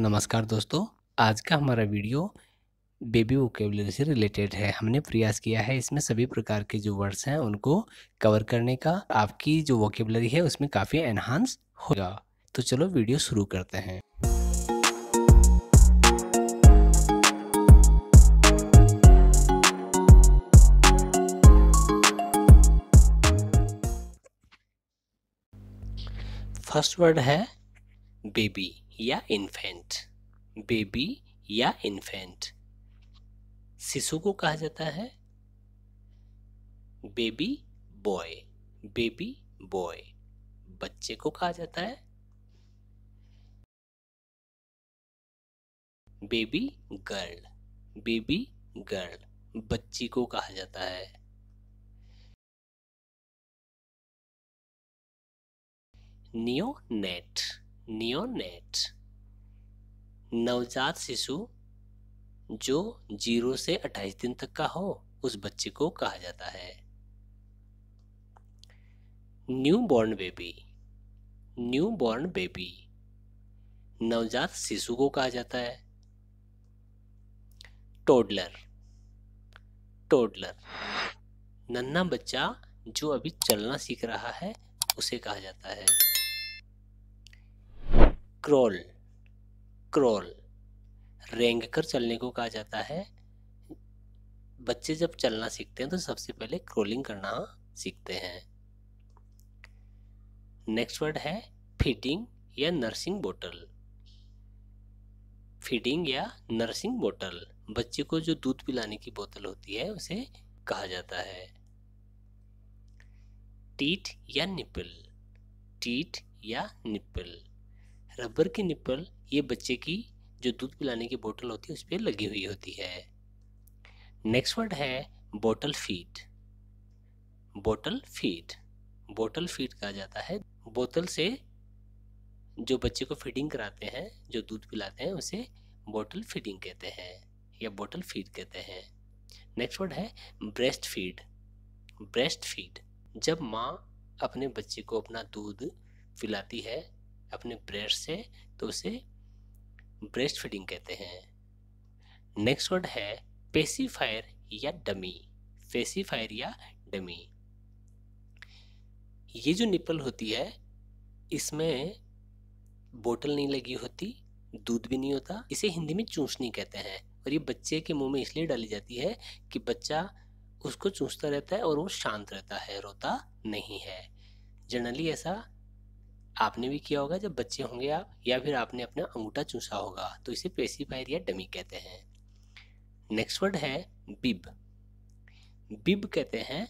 नमस्कार दोस्तों आज का हमारा वीडियो बेबी वोकेबलरी से रिलेटेड है हमने प्रयास किया है इसमें सभी प्रकार के जो वर्ड्स हैं उनको कवर करने का आपकी जो वोकेबलरी है उसमें काफ़ी एनहांस होगा तो चलो वीडियो शुरू करते हैं फर्स्ट वर्ड है बेबी या इन्फेंट बेबी या इन्फेंट शिशु को कहा जाता है बेबी बॉय बेबी बॉय बच्चे को कहा जाता है बेबी गर्ल बेबी गर्ल बच्ची को कहा जाता है नियो नेट नियोनेट नवजात शिशु जो जीरो से अट्ठाईस दिन तक का हो उस बच्चे को कहा जाता है newborn baby newborn baby नवजात शिशु को कहा जाता है टोडलर टोडलर नन्ना बच्चा जो अभी चलना सीख रहा है उसे कहा जाता है क्रोल क्रोल रेंग कर चलने को कहा जाता है बच्चे जब चलना सीखते हैं तो सबसे पहले क्रोलिंग करना सीखते हैं नेक्स्ट वर्ड है फिटिंग या नर्सिंग बोतल फीडिंग या नर्सिंग बोतल बच्चे को जो दूध पिलाने की बोतल होती है उसे कहा जाता है टीट या निपल टीट या निपल रबर की निप्पल ये बच्चे की जो दूध पिलाने की बोतल होती है उस पर लगी हुई होती है नेक्स्ट वर्ड है bottle feed bottle feed bottle feed कहा जाता है बोतल से जो बच्चे को फीडिंग कराते हैं जो दूध पिलाते हैं उसे बोटल फीडिंग कहते हैं या बोटल फीड कहते हैं नेक्स्ट वर्ड है ब्रेस्ट फीड ब्रेस्ट फीड जब माँ अपने बच्चे को अपना दूध पिलाती है अपने ब्रेस्ट से तो उसे ब्रेस्ट फीडिंग कहते हैं नेक्स्ट वर्ड है पेसीफायर या डमी पेसीफायर या डमी ये जो निपल होती है इसमें बोतल नहीं लगी होती दूध भी नहीं होता इसे हिंदी में चूसनी कहते हैं और ये बच्चे के मुंह में इसलिए डाली जाती है कि बच्चा उसको चूसता रहता है और वो शांत रहता है रोता नहीं है जनरली ऐसा आपने भी किया होगा जब बच्चे होंगे आप या फिर आपने अपना अंगूठा चूसा होगा तो इसे पेसीफायर या डमी कहते हैं नेक्स्ट वर्ड है बिब बिब कहते हैं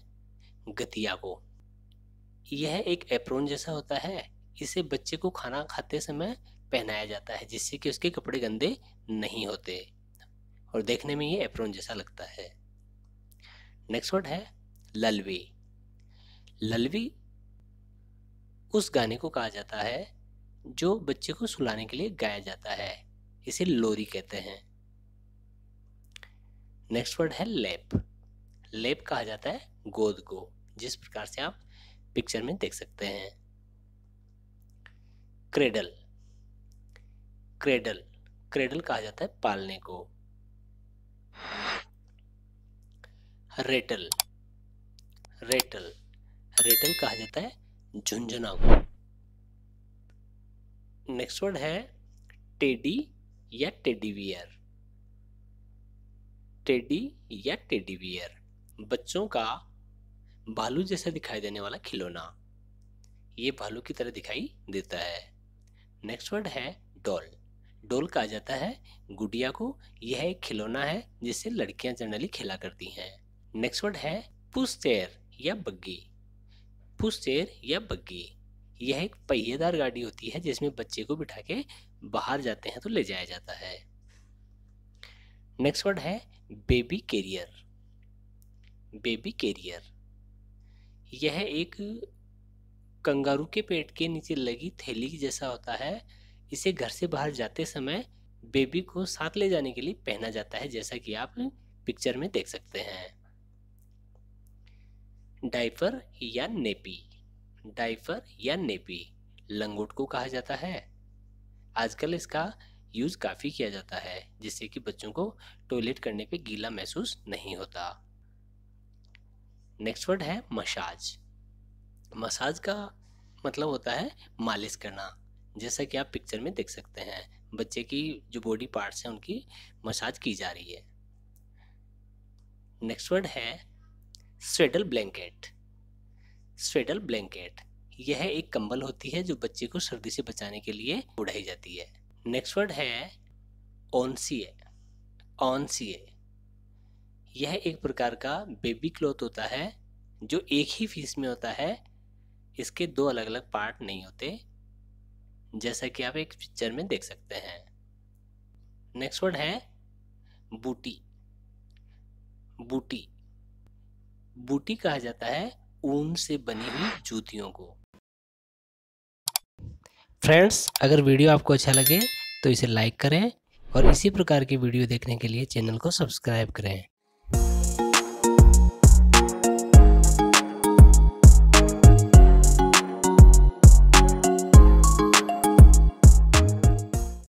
गतिया को यह एक एप्रोन जैसा होता है इसे बच्चे को खाना खाते समय पहनाया जाता है जिससे कि उसके कपड़े गंदे नहीं होते और देखने में ये एप्रोन जैसा लगता है नेक्स्ट वर्ड है ललवी ललवी उस गाने को कहा जाता है जो बच्चे को सुलाने के लिए गाया जाता है इसे लोरी कहते हैं नेक्स्ट वर्ड है लेप लेप कहा जाता है गोद को जिस प्रकार से आप पिक्चर में देख सकते हैं क्रेडल क्रेडल क्रेडल कहा जाता है पालने को रेटल रेटल रेटल कहा जाता है झुंझुना को नेक्स्ट वर्ड है टेडी या टेडीवियर टेडी या टेडीवियर बच्चों का भालू जैसा दिखाई देने वाला खिलौना ये भालू की तरह दिखाई देता है नेक्स्ट वर्ड है डॉल डोल कहा जाता है गुड़िया को यह एक खिलौना है जिसे लड़कियां जनरली खेला करती हैं नेक्स्ट वर्ड है पुस्तेर या बग्गी पुशचेयर या बग्गी यह एक पहियेदार गाड़ी होती है जिसमें बच्चे को बिठा के बाहर जाते हैं तो ले जाया जाता है नेक्स्ट वर्ड है बेबी कैरियर बेबी कैरियर यह एक कंगारू के पेट के नीचे लगी थैली जैसा होता है इसे घर से बाहर जाते समय बेबी को साथ ले जाने के लिए पहना जाता है जैसा कि आप पिक्चर में देख सकते हैं डाइफर या नेपी डाइफर या नेपी लंगोट को कहा जाता है आजकल इसका यूज़ काफ़ी किया जाता है जिससे कि बच्चों को टॉयलेट करने पे गीला महसूस नहीं होता नेक्स्ट वर्ड है मसाज मसाज का मतलब होता है मालिश करना जैसा कि आप पिक्चर में देख सकते हैं बच्चे की जो बॉडी पार्ट्स हैं उनकी मसाज की जा रही है नेक्स्ट वर्ड है स्वेडल ब्लैंकेट स्वेडल ब्लैंकेट यह एक कंबल होती है जो बच्चे को सर्दी से बचाने के लिए उड़ाई जाती है नेक्स्ट वर्ड है ओनसीए ऑनसीए यह एक प्रकार का बेबी क्लॉथ होता है जो एक ही फीस में होता है इसके दो अलग अलग पार्ट नहीं होते जैसा कि आप एक पिक्चर में देख सकते हैं नेक्स्ट वर्ड है बूटी बूटी बूटी कहा जाता है ऊन से बनी हुई जूतियों को फ्रेंड्स अगर वीडियो आपको अच्छा लगे तो इसे लाइक करें और इसी प्रकार की वीडियो देखने के लिए चैनल को सब्सक्राइब करें